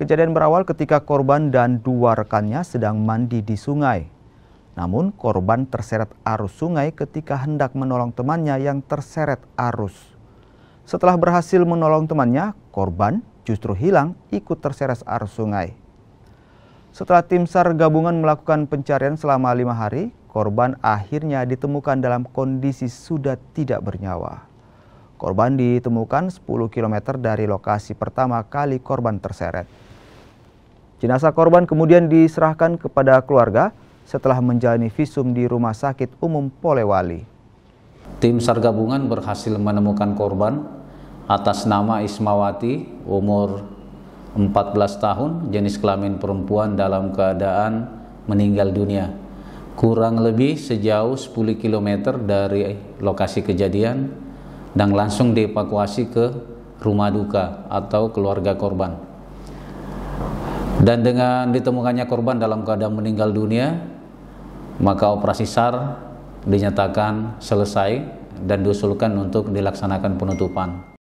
Kejadian berawal ketika korban dan dua rekannya sedang mandi di sungai. Namun korban terseret arus sungai ketika hendak menolong temannya yang terseret arus. Setelah berhasil menolong temannya, korban justru hilang ikut terseret arus sungai. Setelah tim SAR gabungan melakukan pencarian selama lima hari, korban akhirnya ditemukan dalam kondisi sudah tidak bernyawa. Korban ditemukan 10 km dari lokasi pertama kali korban terseret. Jenazah korban kemudian diserahkan kepada keluarga setelah menjalani visum di Rumah Sakit Umum Polewali. Tim SAR gabungan berhasil menemukan korban atas nama Ismawati, umur 14 tahun, jenis kelamin perempuan dalam keadaan meninggal dunia. Kurang lebih sejauh 10 km dari lokasi kejadian dan langsung dievakuasi ke rumah duka atau keluarga korban. Dan dengan ditemukannya korban dalam keadaan meninggal dunia, maka operasi SAR dinyatakan selesai dan diusulkan untuk dilaksanakan penutupan.